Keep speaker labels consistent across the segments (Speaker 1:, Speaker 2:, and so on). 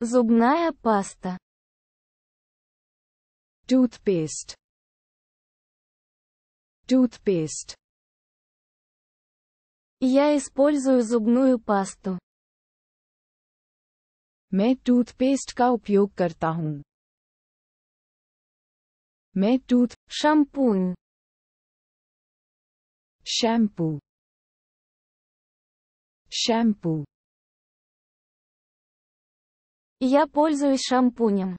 Speaker 1: Зубная паста. Toothpaste. Toothpaste. Я использую зубную пасту. मैं toothpaste का उपयोग करता हूँ मैं टूथ शैम्पून शैम्पू शैम्पू я пользуюсь шампунем.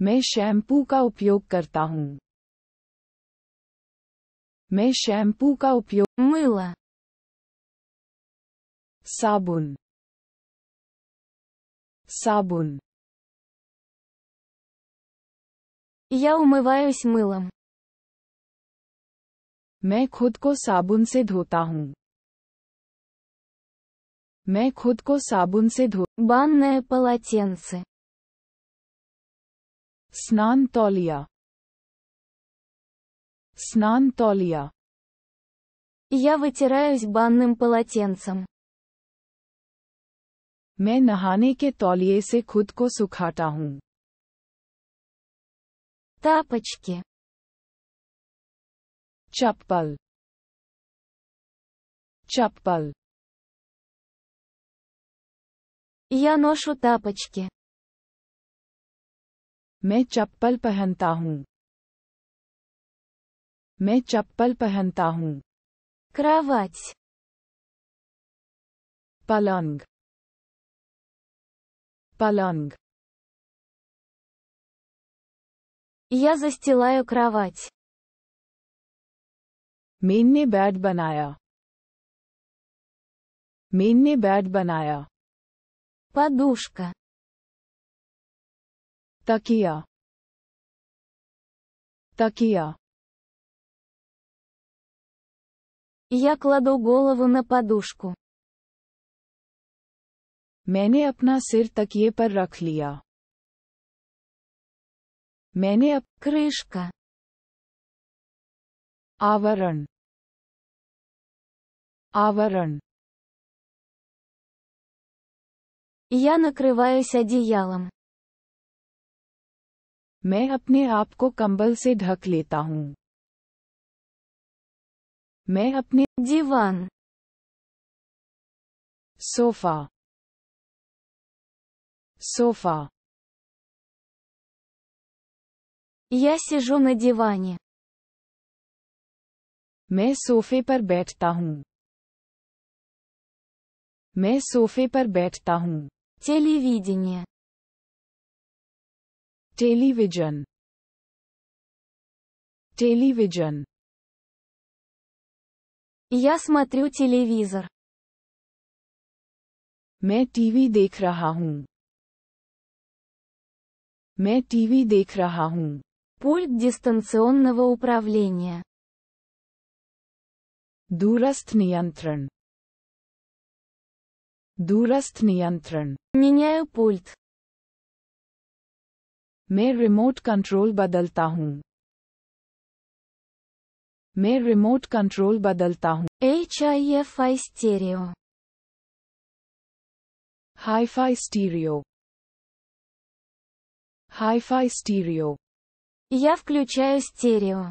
Speaker 1: मैं शैम्पू का उपयोग करता हूँ मैं शैम्पू का उपयोग мыло साबुन साबुन Я умываюсь мылом. मैं खुद को साबुन से धोता हूँ मैं खुद को साबुन से धो बांधने पलाचियन से स्नान तौलिया स्नान तौलिया я вытираюсь банным полотенцем. मैं नहाने के तौलिए से खुद को सुखाता हूँ. тапочки. चप्पल चप्पल Я ношу тапочки. मैं चप्पल पहनता हूँ मैं चप्पल पहनता हूँ кровать पलंग पलंग Я застилаю кровать. मैंने बेड बनाया मैंने बेड बनाया подушка. Такия. Такия. Я кладу голову на подушку. मैंने अपना सिर такие पर रख लिया मैंने अप... крышка आवरण आवरण Я накрываюсь одеялом. मैं अपने आप को कंबल से ढक लेता हूँ मैं अपने диван सोफा सोफा Я сижу на диване. मैं सोफे पर बैठता हूँ मैं सोफे पर बैठता हूँ Телевидение. Television. Television. Я смотрю телевизор. मैं टीवी देख रहा हूँ मैं टीवी देख रहा हूँ Пульт дистанционного управления. Дураст ниянтран. दूरस्थ नियंत्रण меняю пульт मैं रिमोट कंट्रोल बदलता हूँ मैं रिमोट कंट्रोल बदलता हूँ I stereo hi-fi stereo hi-fi stereo Я включаю стерео.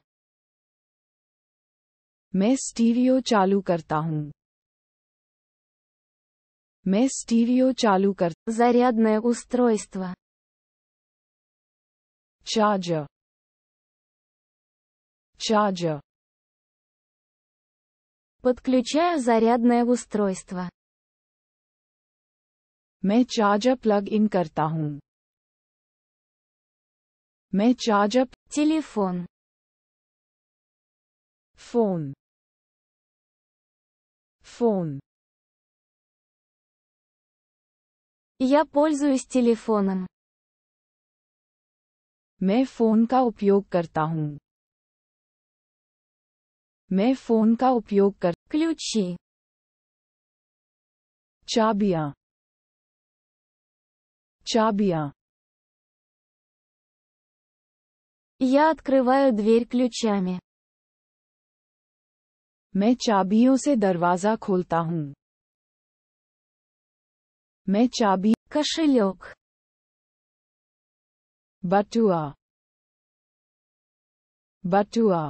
Speaker 1: मैं स्टीरियो चालू करता हूँ मैं स्टीरियो चालू कर जरियादने उस्त्रोइस्त्व चार्जर चार्जर подключаю зарядное устройство. मैं चार्जर प्लग इन करता हूँ. मैं चार्जर टेलीफोन फोन फोन Я пользуюсь телефоном. मैं फोन का उपयोग करता हूँ मैं फोन का उपयोग कर क्लूची चाबिया चाबिया या открываю дверь ключами मैं चाबियों से दरवाजा खोलता हूँ मैं चाबी кошелек батуа батуа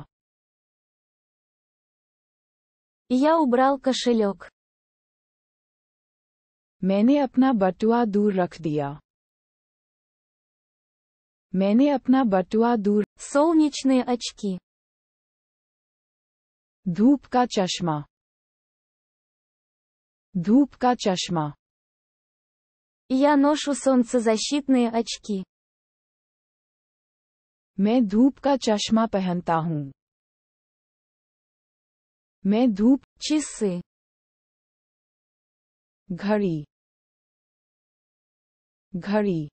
Speaker 1: я убрал кошелек मैंने अपना बटुआ दूर रख दिया मैंने अपना बटुआ दूर солнечные очки धूप का चश्मा धूप का चश्मा Я ношу солнцезащитные очки. मैं धूप का चश्मा पहनता हूँ मैं धूप चीसे घड़ी घड़ी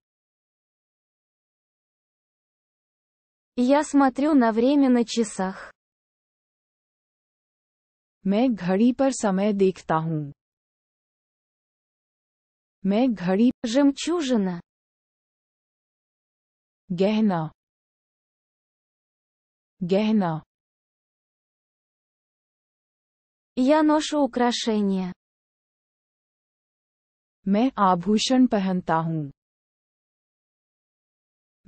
Speaker 1: Я смотрю на время на часах. मैं घड़ी पर समय देखता हूँ मैं घड़ी रमचूजना गहना गहना या नोशो украшения मैं आभूषण पहनता हूँ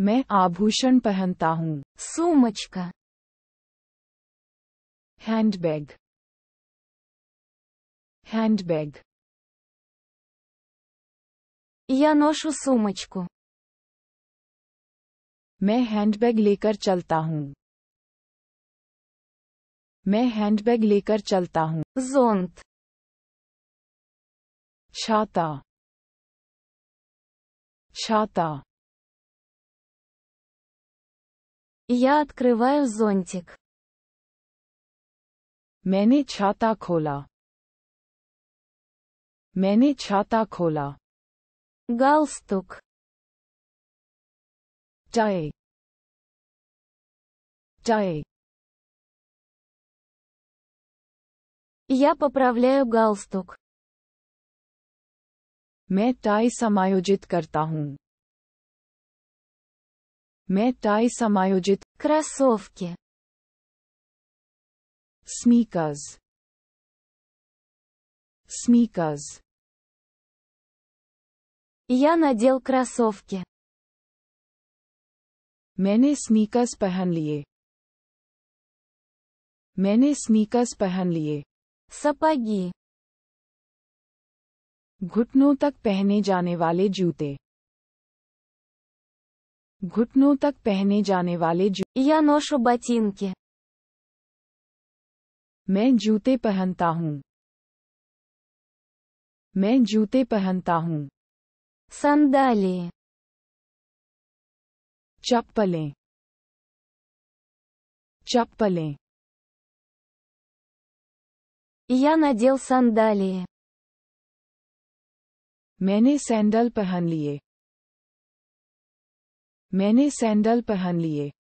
Speaker 1: मैं आभूषण पहनता हूँ सूमच सूमचका हैंडबैग हैंडबैग Я ношу сумочку. मैं हैंडबैग लेकर चलता हूँ मैं हैंडबैग लेकर चलता हूँ जोंत छाता छाता Я открываю зонтик. मैंने छाता खोला मैंने छाता खोला галстук tie tie Я поправляю галстук. मैं टाई समायोजित करता हूँ मैं टाई समायोजित кроссовки sneakers sneakers Я надел кроссовки. मैंने स्नीकर्स पहन लिए मैंने स्नीकर्स पहन लिए सपागी घुटनों तक पहने जाने वाले जूते घुटनों तक पहने जाने वाले जूते या ношу ботинки मैं जूते पहनता हूँ मैं जूते पहनता हूँ Сандалии. Чаппале. Чаппале. Я надел сандалии. मैंने सैंडल पहन लिए मैंने सैंडल पहन लिए